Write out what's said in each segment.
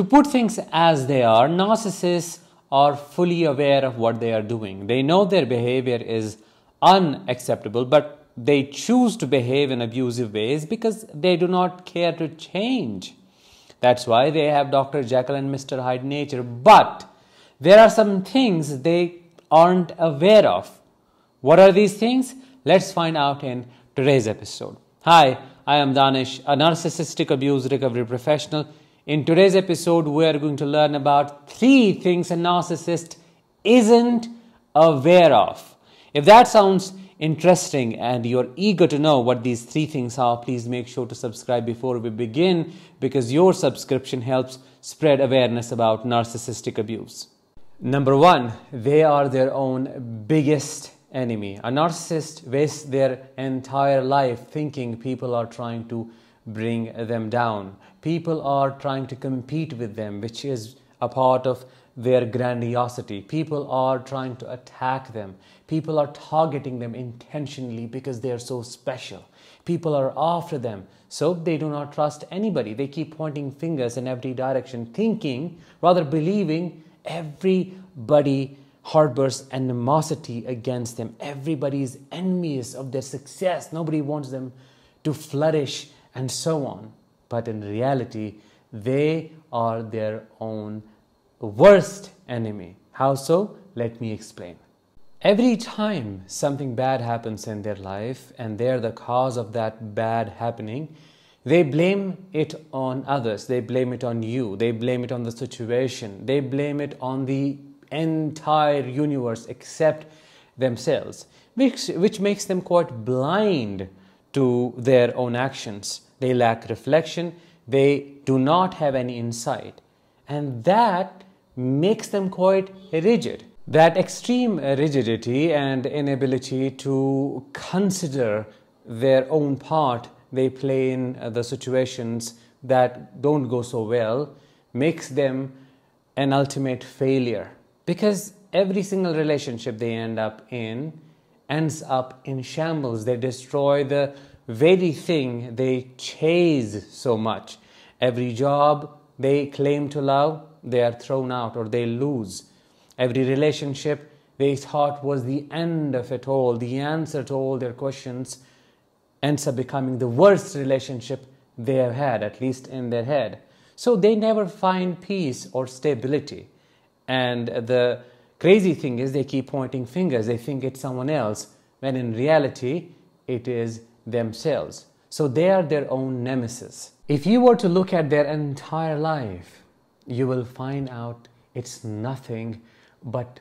To put things as they are, narcissists are fully aware of what they are doing. They know their behavior is unacceptable, but they choose to behave in abusive ways because they do not care to change. That's why they have Dr. Jekyll and Mr. Hyde nature. But there are some things they aren't aware of. What are these things? Let's find out in today's episode. Hi, I am Danish, a narcissistic abuse recovery professional in today's episode, we are going to learn about three things a narcissist isn't aware of. If that sounds interesting and you're eager to know what these three things are, please make sure to subscribe before we begin because your subscription helps spread awareness about narcissistic abuse. Number one, they are their own biggest enemy. A narcissist wastes their entire life thinking people are trying to bring them down. People are trying to compete with them, which is a part of their grandiosity. People are trying to attack them. People are targeting them intentionally because they are so special. People are after them. So they do not trust anybody. They keep pointing fingers in every direction, thinking, rather believing, everybody harbors animosity against them. Everybody is envious of their success. Nobody wants them to flourish and so on. But in reality, they are their own worst enemy. How so? Let me explain. Every time something bad happens in their life and they're the cause of that bad happening, they blame it on others. They blame it on you. They blame it on the situation. They blame it on the entire universe except themselves, which, which makes them quite blind to their own actions. They lack reflection, they do not have any insight, and that makes them quite rigid. That extreme rigidity and inability to consider their own part they play in the situations that don't go so well makes them an ultimate failure because every single relationship they end up in ends up in shambles. They destroy the very thing they chase so much. Every job they claim to love, they are thrown out or they lose. Every relationship they thought was the end of it all, the answer to all their questions, ends up becoming the worst relationship they have had, at least in their head. So they never find peace or stability. And the Crazy thing is, they keep pointing fingers. They think it's someone else, when in reality, it is themselves. So they are their own nemesis. If you were to look at their entire life, you will find out it's nothing but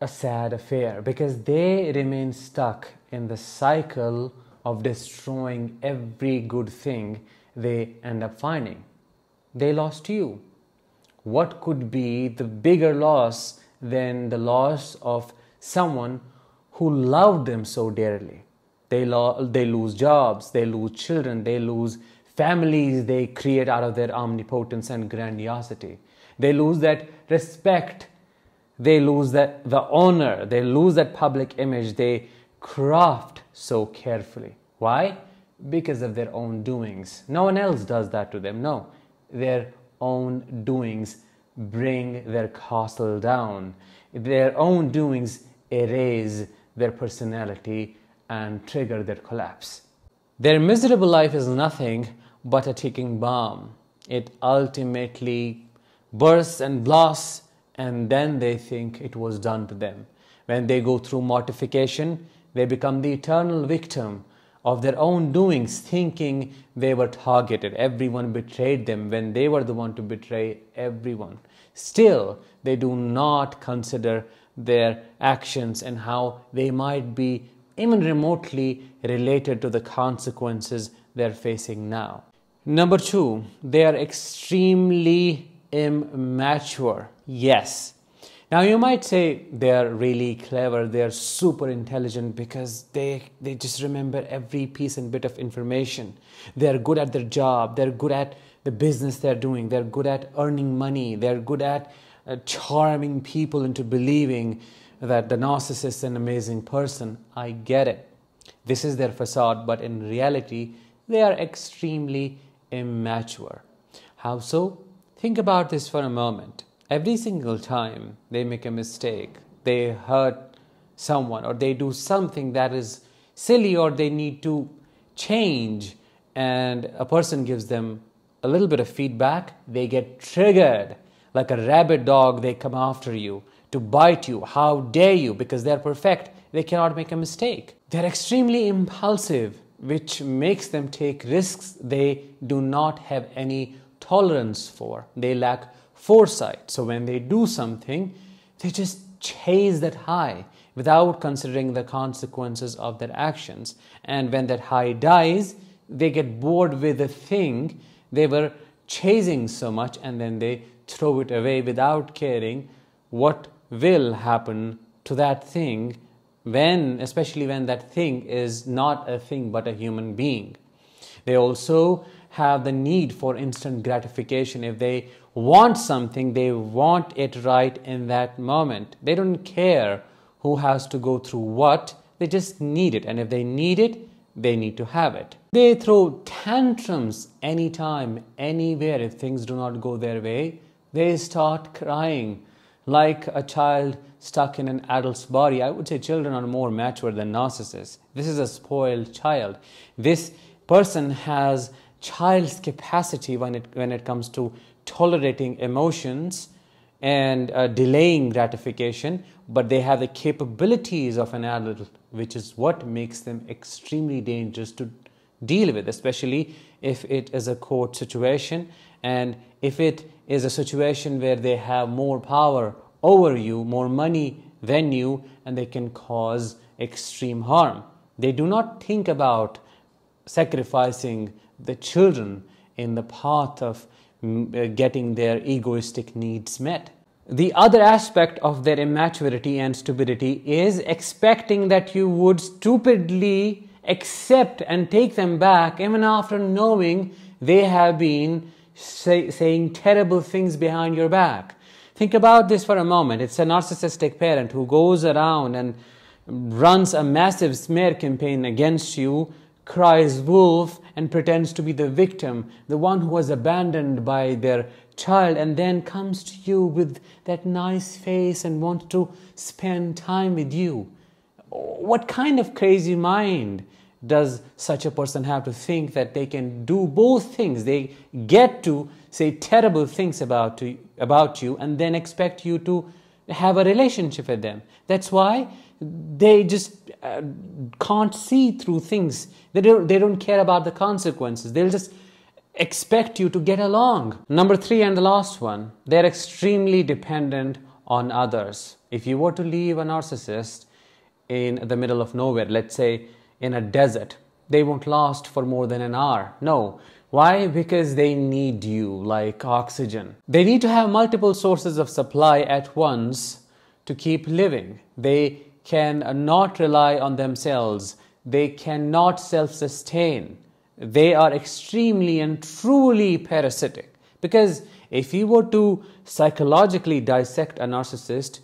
a sad affair because they remain stuck in the cycle of destroying every good thing they end up finding. They lost you. What could be the bigger loss than the loss of someone who loved them so dearly. They, lo- they lose jobs, they lose children, they lose families they create out of their omnipotence and grandiosity. They lose that respect, they lose that, the honor, they lose that public image they craft so carefully. Why? Because of their own doings. No one else does that to them, no. Their own doings bring their castle down. Their own doings erase their personality and trigger their collapse. Their miserable life is nothing but a ticking bomb. It ultimately bursts and blasts, and then they think it was done to them. When they go through mortification, they become the eternal victim of their own doings, thinking they were targeted. Everyone betrayed them when they were the one to betray everyone. Still, they do not consider their actions and how they might be even remotely related to the consequences they're facing now. Number two, they are extremely immature. Yes, now you might say they are really clever, they are super intelligent because they they just remember every piece and bit of information. They are good at their job, they're good at the business they're doing, they're good at earning money, they're good at uh, charming people into believing that the narcissist is an amazing person. I get it. This is their facade, but in reality, they are extremely immature. How so? Think about this for a moment every single time they make a mistake, they hurt someone, or they do something that is silly, or they need to change, and a person gives them a little bit of feedback, they get triggered. Like a rabid dog, they come after you to bite you. How dare you? Because they're perfect, they cannot make a mistake. They're extremely impulsive, which makes them take risks they do not have any tolerance for. They lack foresight. So when they do something, they just chase that high without considering the consequences of their actions. And when that high dies, they get bored with the thing they were chasing so much and then they throw it away without caring what will happen to that thing when especially when that thing is not a thing but a human being they also have the need for instant gratification if they want something, they want it right in that moment. They don't care who has to go through what, they just need it. And if they need it, they need to have it. They throw tantrums anytime, anywhere. If things do not go their way, they start crying like a child stuck in an adult's body. I would say children are more mature than narcissists. This is a spoiled child. This person has child's capacity when it, when it comes to tolerating emotions and uh, delaying gratification, but they have the capabilities of an adult, which is what makes them extremely dangerous to deal with, especially if it is a court situation and if it is a situation where they have more power over you, more money than you, and they can cause extreme harm. They do not think about sacrificing the children in the path of uh, getting their egoistic needs met. The other aspect of their immaturity and stupidity is expecting that you would stupidly accept and take them back even after knowing they have been say, saying terrible things behind your back. Think about this for a moment. It's a narcissistic parent who goes around and runs a massive smear campaign against you cries wolf and pretends to be the victim, the one who was abandoned by their child, and then comes to you with that nice face and wants to spend time with you. What kind of crazy mind does such a person have to think that they can do both things? They get to say terrible things about, about you and then expect you to have a relationship with them. That's why they just uh, can't see through things. They don't, they don't care about the consequences. They'll just expect you to get along. Number three, and the last one, they're extremely dependent on others. If you were to leave a narcissist in the middle of nowhere, let's say in a desert, they won't last for more than an hour. No, why? Because they need you like oxygen. They need to have multiple sources of supply at once to keep living. They cannot rely on themselves. They cannot self sustain. They are extremely and truly parasitic. Because if you were to psychologically dissect a narcissist,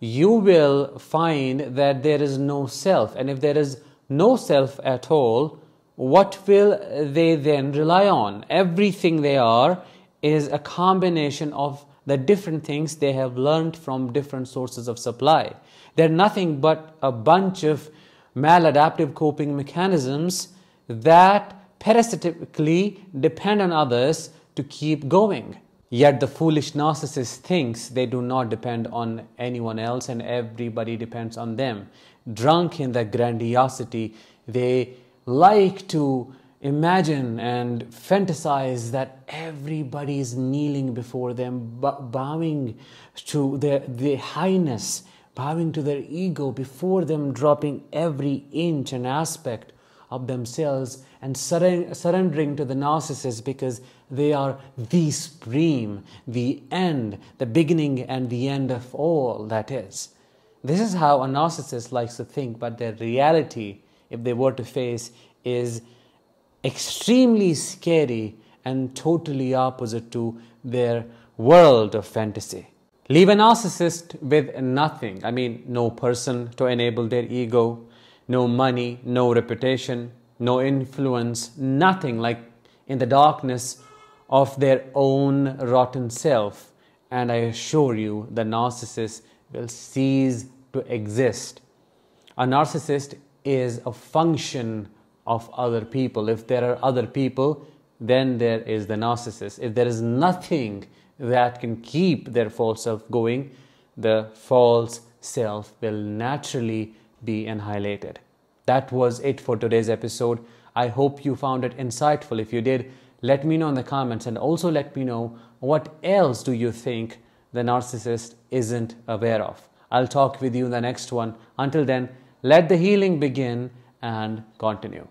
you will find that there is no self. And if there is no self at all, what will they then rely on? Everything they are is a combination of the different things they have learned from different sources of supply. They're nothing but a bunch of maladaptive coping mechanisms that parasitically depend on others to keep going. Yet the foolish narcissist thinks they do not depend on anyone else and everybody depends on them. Drunk in their grandiosity, they like to imagine and fantasize that everybody is kneeling before them, bowing to their, their highness, bowing to their ego before them, dropping every inch and aspect of themselves and surrendering to the narcissist because they are the supreme, the end, the beginning and the end of all that is. This is how a narcissist likes to think, but their reality if they were to face is extremely scary and totally opposite to their world of fantasy. Leave a narcissist with nothing. I mean, no person to enable their ego, no money, no reputation, no influence, nothing like in the darkness of their own rotten self. And I assure you, the narcissist will cease to exist. A narcissist is a function of other people. If there are other people, then there is the narcissist. If there is nothing that can keep their false self going, the false self will naturally be annihilated. That was it for today's episode. I hope you found it insightful. If you did, let me know in the comments and also let me know what else do you think the narcissist isn't aware of. I'll talk with you in the next one. Until then, let the healing begin and continue.